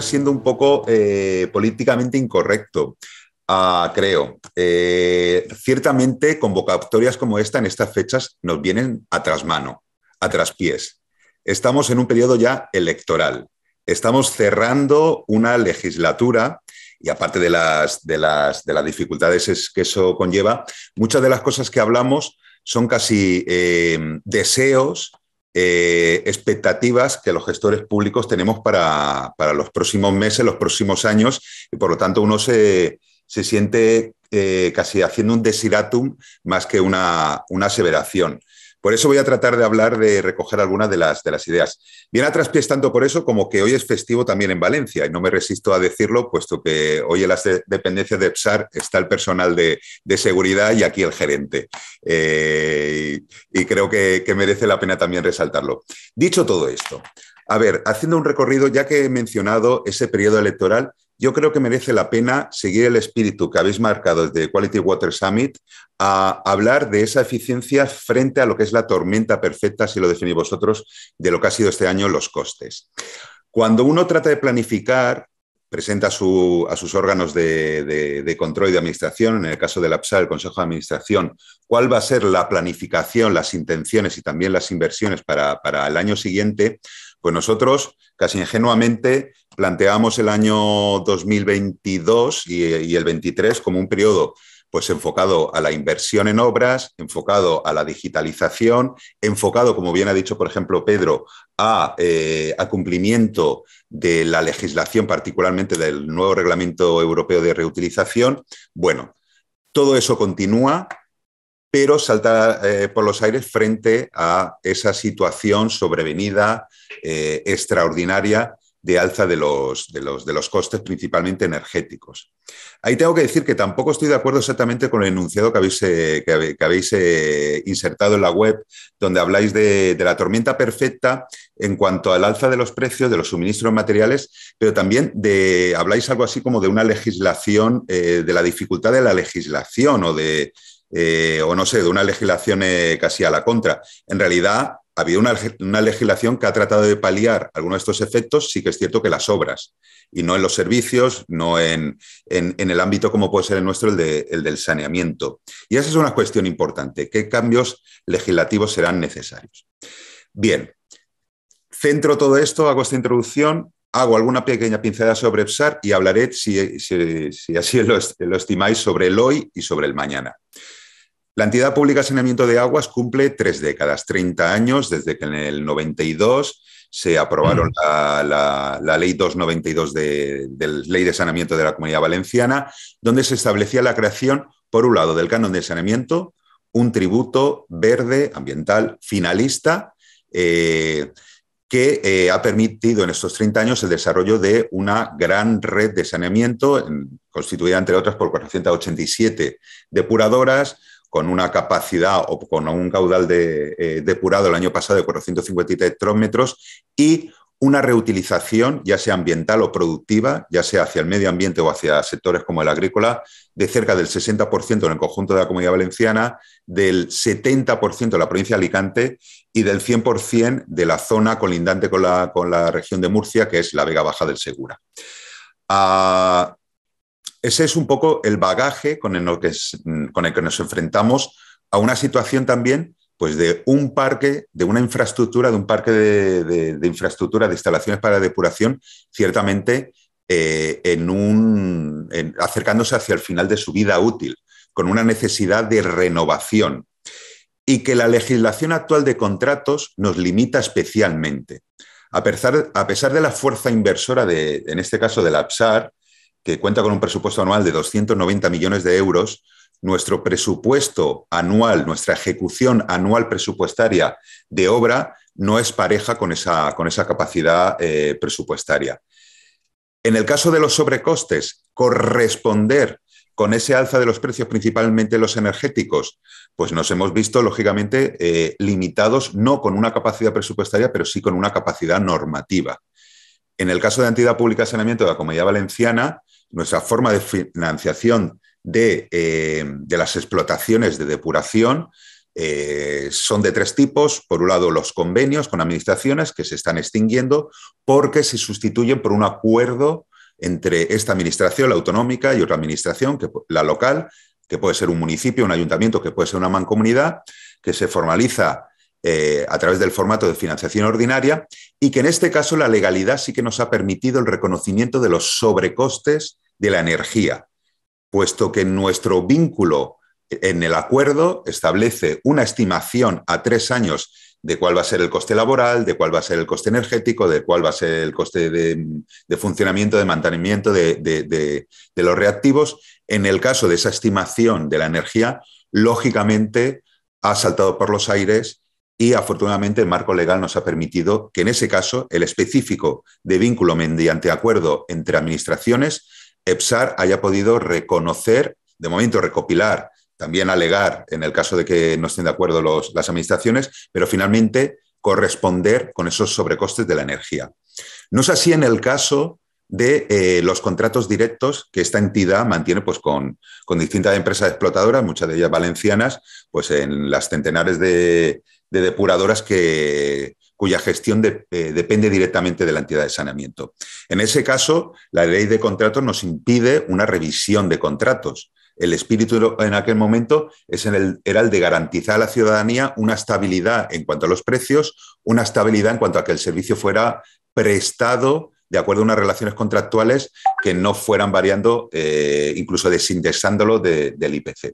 siendo un poco eh, políticamente incorrecto. Ah, creo. Eh, ciertamente, convocatorias como esta en estas fechas nos vienen a mano, a traspiés. Estamos en un periodo ya electoral. Estamos cerrando una legislatura y aparte de las, de las, de las dificultades que eso conlleva, muchas de las cosas que hablamos son casi eh, deseos eh, expectativas que los gestores públicos tenemos para, los próximos meses, los próximos años, y por lo tanto uno se, se siente eh, casi haciendo un desiratum más que una, una aseveración. Por eso voy a tratar de hablar de recoger algunas de las, de las ideas. Viene a traspiés tanto por eso como que hoy es festivo también en Valencia y no me resisto a decirlo, puesto que hoy en las dependencias de EPSAR está el personal de, seguridad y aquí el gerente. Eh, y, creo que, que merece la pena también resaltarlo. Dicho todo esto, a ver, haciendo un recorrido, ya que he mencionado ese periodo electoral, yo creo que merece la pena seguir el espíritu que habéis marcado desde Quality Water Summit a hablar de esa eficiencia frente a lo que es la tormenta perfecta, si lo definís vosotros, de lo que ha sido este año los costes. Cuando uno trata de planificar, presenta a sus órganos de, control y de administración, en el caso del APSA, el Consejo de Administración, cuál va a ser la planificación, las intenciones y también las inversiones para, para el año siguiente, pues nosotros casi ingenuamente planteamos el año 2022 y, el 23 como un periodo pues enfocado a la inversión en obras, enfocado a la digitalización, enfocado, como bien ha dicho, por ejemplo, Pedro, a, eh, cumplimiento de la legislación, particularmente del nuevo Reglamento Europeo de Reutilización. Bueno, todo eso continúa pero salta eh, por los aires frente a esa situación sobrevenida, eh, extraordinaria, de alza de los, de, los, costes, principalmente energéticos. Ahí tengo que decir que tampoco estoy de acuerdo exactamente con el enunciado que habéis, eh, que, habéis insertado en la web, donde habláis de, la tormenta perfecta en cuanto al alza de los precios, de los suministros materiales, pero también de, habláis algo así como de una legislación, de la dificultad de la legislación o de, eh, o no sé, de una legislación eh, casi a la contra. En realidad, ha habido una, legislación que ha tratado de paliar algunos de estos efectos, sí que es cierto que las obras, y no en los servicios, no en, el ámbito como puede ser el nuestro, el, del saneamiento. Y esa es una cuestión importante, ¿qué cambios legislativos serán necesarios? Bien, centro todo esto, hago esta introducción hago alguna pequeña pincelada sobre PSAR y hablaré, si, así lo, estimáis, sobre el hoy y sobre el mañana. La entidad pública de saneamiento de aguas cumple tres décadas, 30 años desde que en el 92 se aprobaron la, ley 292 de, la ley de saneamiento de la Comunidad Valenciana, donde se establecía la creación, por un lado, del canon de saneamiento, un tributo verde, ambiental, finalista, eh, que eh, ha permitido en estos 30 años el desarrollo de una gran red de saneamiento, constituida entre otras por 487 depuradoras, con una capacidad o con un caudal de, eh, depurado el año pasado de 450 hectómetros y una reutilización, ya sea ambiental o productiva, ya sea hacia el medio ambiente o hacia sectores como el agrícola, de cerca del 60% en el conjunto de la comunidad valenciana, del 70% en la provincia de Alicante y del 100% de la zona colindante con la, región de Murcia, que es la Vega Baja del Segura. Ah, ese es un poco el bagaje con el que nos enfrentamos a una situación también pues de un parque, de una infraestructura, de un parque de, infraestructura, de instalaciones para depuración, ciertamente eh, en acercándose hacia el final de su vida útil, con una necesidad de renovación y que la legislación actual de contratos nos limita especialmente. A pesar, a pesar de la fuerza inversora, de, en este caso de la APSAR, que cuenta con un presupuesto anual de 290 millones de euros, nuestro presupuesto anual, nuestra ejecución anual presupuestaria de obra no es pareja con esa, con esa capacidad eh, presupuestaria. En el caso de los sobrecostes, corresponder con ese alza de los precios, principalmente los energéticos, pues nos hemos visto, lógicamente, eh, limitados no con una capacidad presupuestaria, pero sí con una capacidad normativa. En el caso de Entidad Pública de Saneamiento de la Comunidad Valenciana, nuestra forma de financiación eh, de, las explotaciones de depuración eh, son de tres tipos. Por un lado, los convenios con administraciones que se están extinguiendo porque se sustituyen por un acuerdo entre esta administración, la autonómica, y otra administración, que, la local, que puede ser un municipio, un ayuntamiento, que puede ser una mancomunidad, que se formaliza eh, a través del formato de financiación ordinaria y que en este caso la legalidad sí que nos ha permitido el reconocimiento de los sobrecostes de la energía puesto que nuestro vínculo en el acuerdo establece una estimación a tres años de cuál va a ser el coste laboral, de cuál va a ser el coste energético, de cuál va a ser el coste de, funcionamiento, de mantenimiento de, los reactivos. En el caso de esa estimación de la energía, lógicamente ha saltado por los aires y afortunadamente el marco legal nos ha permitido que en ese caso el específico de vínculo mediante acuerdo entre administraciones EPSAR haya podido reconocer, de momento recopilar, también alegar en el caso de que no estén de acuerdo las administraciones, pero finalmente corresponder con esos sobrecostes de la energía. No es así en el caso de eh, los contratos directos que esta entidad mantiene pues, con, distintas empresas explotadoras, muchas de ellas valencianas, pues en las centenares de depuradoras que, cuya gestión eh, depende directamente de la entidad de saneamiento. En ese caso, la ley de contratos nos impide una revisión de contratos. El espíritu en aquel momento es el, era el de garantizar a la ciudadanía una estabilidad en cuanto a los precios, una estabilidad en cuanto a que el servicio fuera prestado de acuerdo a unas relaciones contractuales que no fueran variando, eh, incluso desindexándolo del IPC.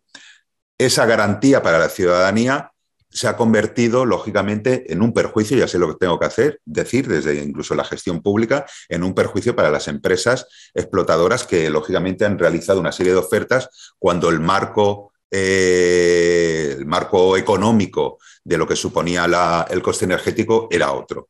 Esa garantía para la ciudadanía se ha convertido, lógicamente, en un perjuicio, ya sé lo que tengo que hacer, decir desde incluso la gestión pública, en un perjuicio para las empresas explotadoras que, lógicamente, han realizado una serie de ofertas cuando el marco, eh, el marco económico de lo que suponía el coste energético era otro.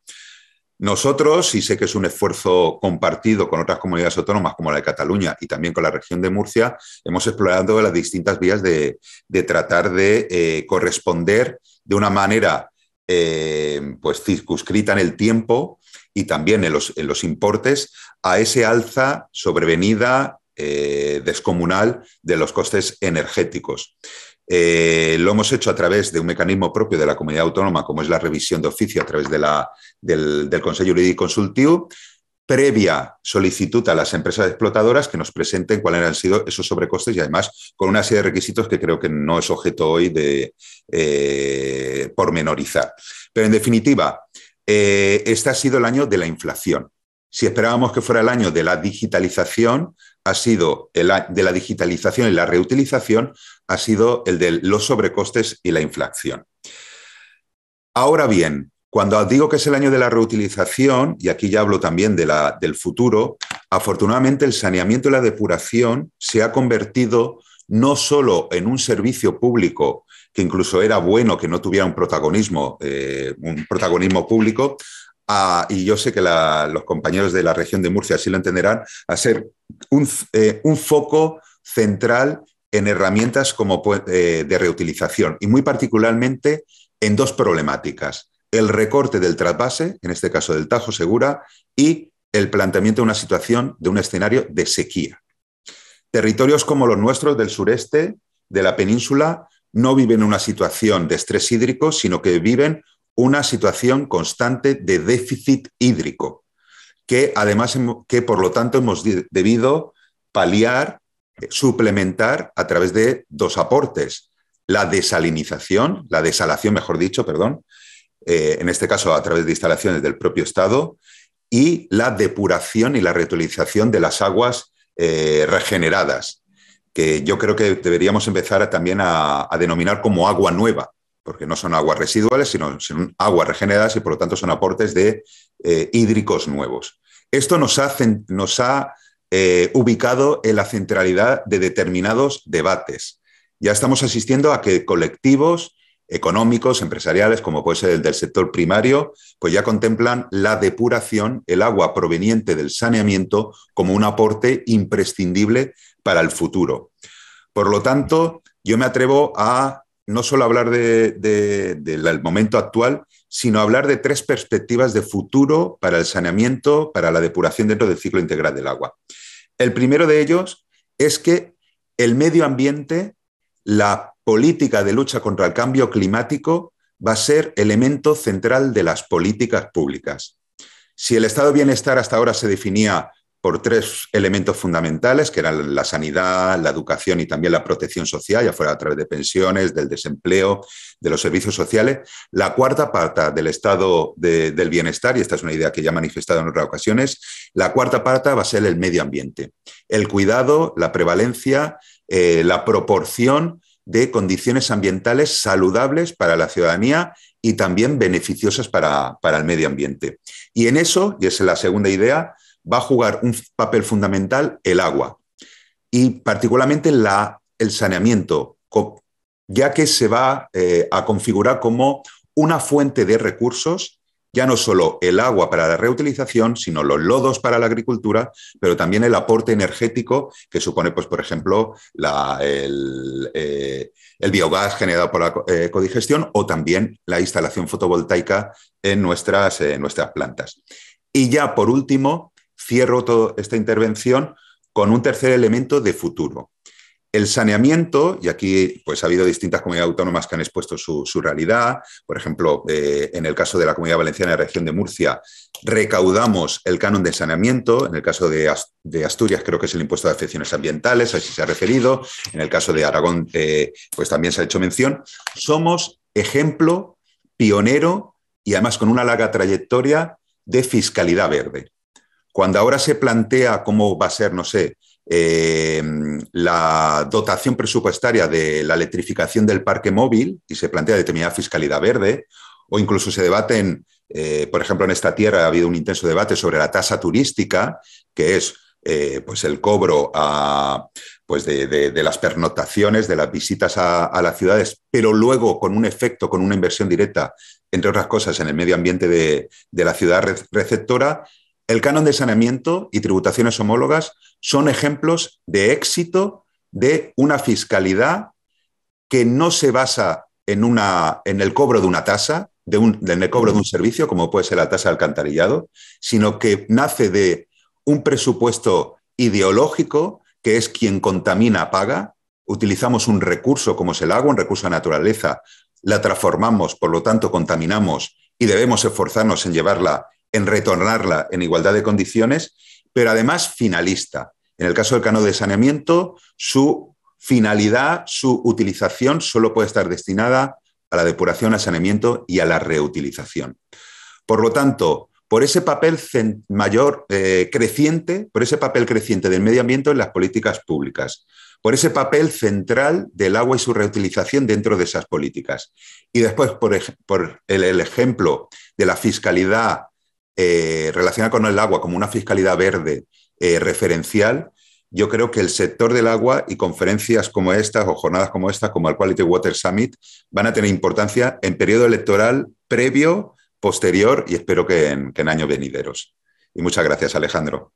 Nosotros, y sé que es un esfuerzo compartido con otras comunidades autónomas como la de Cataluña y también con la región de Murcia, hemos explorado las distintas vías de, tratar de eh, corresponder de una manera eh, pues circunscrita en el tiempo y también en los, importes a ese alza sobrevenida eh, descomunal de los costes energéticos. Eh, lo hemos hecho a través de un mecanismo propio de la comunidad autónoma, como es la revisión de oficio a través de la, del, del, Consejo Jurídico Consultivo, previa solicitud a las empresas explotadoras que nos presenten cuáles han sido esos sobrecostes y además con una serie de requisitos que creo que no es objeto hoy de eh, pormenorizar. Pero en definitiva, eh, este ha sido el año de la inflación. Si esperábamos que fuera el año de la digitalización, ha sido el de la digitalización y la reutilización, ha sido el de los sobrecostes y la inflación. Ahora bien, cuando digo que es el año de la reutilización, y aquí ya hablo también de la, del futuro, afortunadamente el saneamiento y la depuración se ha convertido no solo en un servicio público que incluso era bueno que no tuviera un protagonismo, eh, un protagonismo público, y yo sé que los compañeros de la región de Murcia así lo entenderán, a ser un, eh, foco central en herramientas como, eh, de reutilización y muy particularmente en dos problemáticas el recorte del trasvase, en este caso del Tajo Segura, y el planteamiento de una situación, de un escenario de sequía. Territorios como los nuestros del sureste, de la península, no viven una situación de estrés hídrico, sino que viven una situación constante de déficit hídrico, que además, que por lo tanto hemos debido paliar, eh, suplementar a través de dos aportes. La desalinización, la desalación, mejor dicho, perdón, eh, en este caso a través de instalaciones del propio Estado, y la depuración y la reutilización de las aguas eh, regeneradas, que yo creo que deberíamos empezar también a, denominar como agua nueva, porque no son aguas residuales, sino aguas regeneradas y por lo tanto son aportes de eh, hídricos nuevos. Esto nos ha, nos ha ubicado en la centralidad de determinados debates. Ya estamos asistiendo a que colectivos económicos, empresariales, como puede ser el del sector primario, pues ya contemplan la depuración, el agua proveniente del saneamiento, como un aporte imprescindible para el futuro. Por lo tanto, yo me atrevo a no solo hablar del momento actual, sino hablar de tres perspectivas de futuro para el saneamiento, para la depuración dentro del ciclo integral del agua. El primero de ellos es que el medio ambiente, la política de lucha contra el cambio climático va a ser elemento central de las políticas públicas. Si el estado de bienestar hasta ahora se definía por tres elementos fundamentales, que eran la sanidad, la educación y también la protección social, ya fuera a través de pensiones, del desempleo, de los servicios sociales. La cuarta pata del estado del bienestar, y esta es una idea que ya he manifestado en otras ocasiones, la cuarta pata va a ser el medio ambiente, el cuidado, la prevalencia, eh, la proporción de condiciones ambientales saludables para la ciudadanía y también beneficiosas para, el medio ambiente. Y en eso, y es la segunda idea, va a jugar un papel fundamental el agua y particularmente la, el saneamiento, ya que se va eh, a configurar como una fuente de recursos ya no solo el agua para la reutilización, sino los lodos para la agricultura, pero también el aporte energético que supone, pues, por ejemplo, la, el, eh, biogás generado por la ecodigestión eh, codigestión o también la instalación fotovoltaica en nuestras, eh, nuestras plantas. Y ya por último, cierro toda esta intervención con un tercer elemento de futuro. El saneamiento, y aquí pues, ha habido distintas comunidades autónomas que han expuesto su, realidad. Por ejemplo, eh, en el caso de la Comunidad Valenciana y Región de Murcia, recaudamos el canon de saneamiento. En el caso de, Asturias, creo que es el impuesto de afecciones ambientales, así se ha referido. En el caso de Aragón, eh, pues también se ha hecho mención. Somos ejemplo pionero y además con una larga trayectoria de fiscalidad verde. Cuando ahora se plantea cómo va a ser, no sé, eh, la dotación presupuestaria de la electrificación del parque móvil y se plantea determinada fiscalidad verde, o incluso se debaten, eh, por ejemplo, en esta tierra ha habido un intenso debate sobre la tasa turística, que es eh, pues el cobro pues de, las pernotaciones, de las visitas a, las ciudades, pero luego con un efecto, con una inversión directa, entre otras cosas, en el medio ambiente de la ciudad receptora, el canon de saneamiento y tributaciones homólogas son ejemplos de éxito de una fiscalidad que no se basa en, una, en el cobro de una tasa, de un, en el cobro de un servicio, como puede ser la tasa de alcantarillado, sino que nace de un presupuesto ideológico que es quien contamina paga. Utilizamos un recurso como es el agua, un recurso de naturaleza, la transformamos, por lo tanto contaminamos y debemos esforzarnos en llevarla en retornarla en igualdad de condiciones, pero además finalista. En el caso del cano de saneamiento, su finalidad, su utilización solo puede estar destinada a la depuración, al saneamiento y a la reutilización. Por lo tanto, por ese papel mayor eh, creciente, por ese papel creciente del medio ambiente en las políticas públicas, por ese papel central del agua y su reutilización dentro de esas políticas. Y después, por, por el, ejemplo de la fiscalidad eh, relacionada con el agua como una fiscalidad verde eh, referencial, yo creo que el sector del agua y conferencias como estas o jornadas como estas, como el Quality Water Summit, van a tener importancia en periodo electoral previo, posterior y espero que en, que en años venideros. Y muchas gracias, Alejandro.